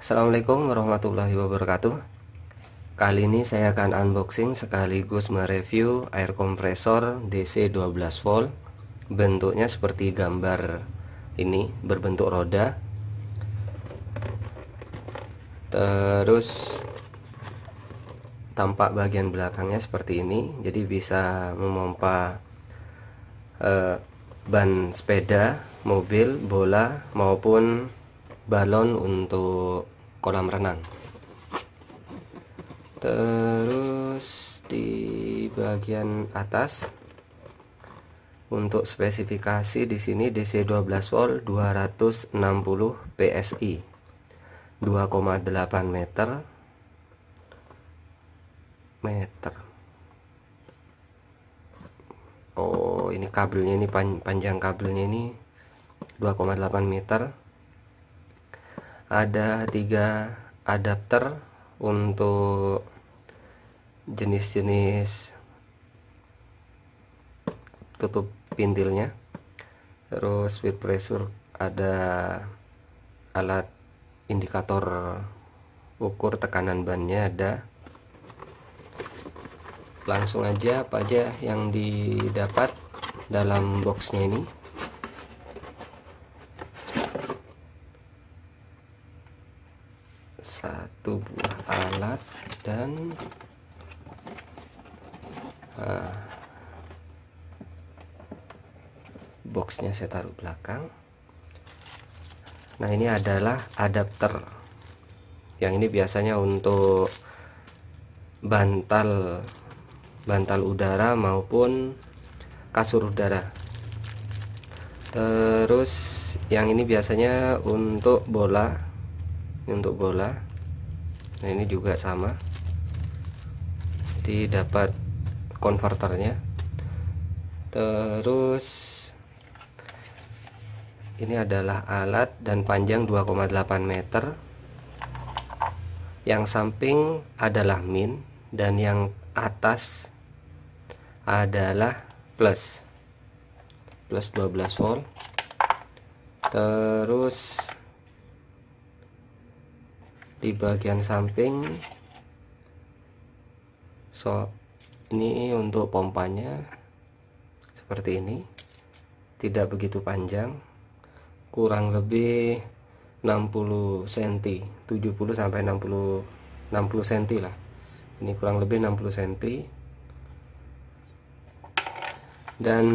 Assalamualaikum warahmatullahi wabarakatuh Kali ini saya akan unboxing sekaligus mereview air kompresor DC 12 volt Bentuknya seperti gambar ini berbentuk roda Terus tampak bagian belakangnya seperti ini Jadi bisa memompa eh, ban sepeda, mobil, bola maupun balon untuk kolam renang terus di bagian atas untuk spesifikasi di sini DC 12 volt 260 PSI 2,8 meter meter Oh ini kabelnya ini panjang kabelnya ini 2,8 meter ada tiga adapter untuk jenis-jenis tutup pintilnya terus feed pressure ada alat indikator ukur tekanan bannya ada langsung aja apa aja yang didapat dalam boxnya ini satu buah alat dan uh, boxnya saya taruh belakang nah ini adalah adapter yang ini biasanya untuk bantal bantal udara maupun kasur udara terus yang ini biasanya untuk bola ini untuk bola nah ini juga sama jadi dapat konverternya terus ini adalah alat dan panjang 2,8 meter yang samping adalah min dan yang atas adalah plus plus 12 volt terus di bagian samping so ini untuk pompanya seperti ini tidak begitu panjang kurang lebih 60 cm 70 sampai 60 60 cm lah ini kurang lebih 60 cm dan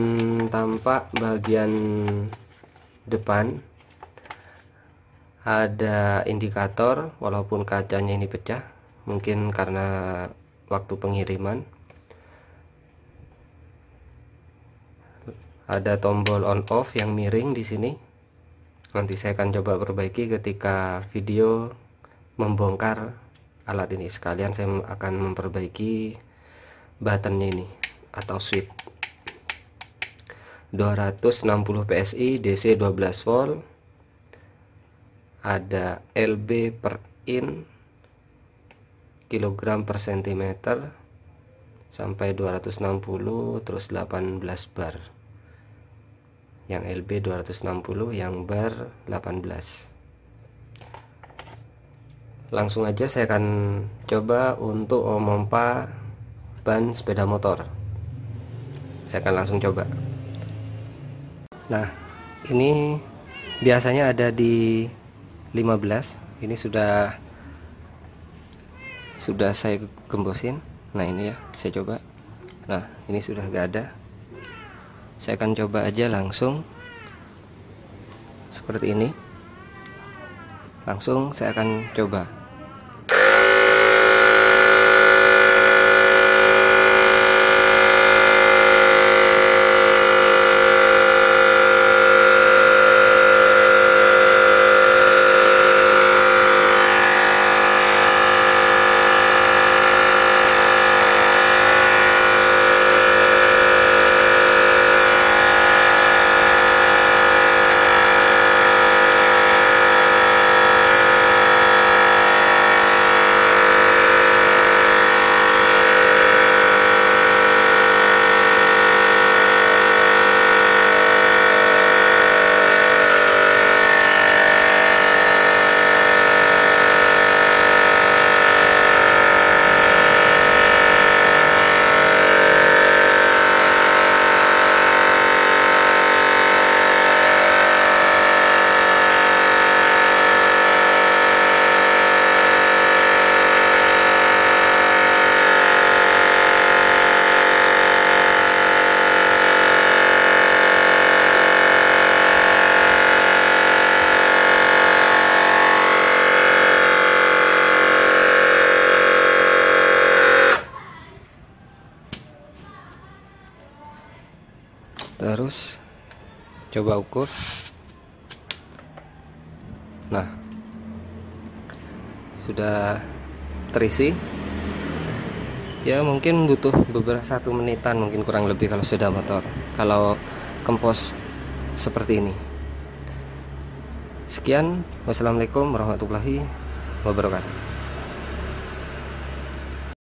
tampak bagian depan ada indikator walaupun kacanya ini pecah mungkin karena waktu pengiriman ada tombol on off yang miring di sini nanti saya akan coba perbaiki ketika video membongkar alat ini sekalian saya akan memperbaiki buttonnya ini atau switch 260 PSI DC 12 volt ada LB per in kilogram per sentimeter sampai 260 terus 18 bar yang LB 260 yang bar 18 langsung aja saya akan coba untuk memompa ban sepeda motor saya akan langsung coba nah ini biasanya ada di 15 ini sudah sudah saya gembosin nah ini ya saya coba nah ini sudah gak ada saya akan coba aja langsung seperti ini langsung saya akan coba terus coba ukur nah sudah terisi ya mungkin butuh beberapa satu menitan mungkin kurang lebih kalau sudah motor kalau kempos seperti ini sekian wassalamualaikum warahmatullahi wabarakatuh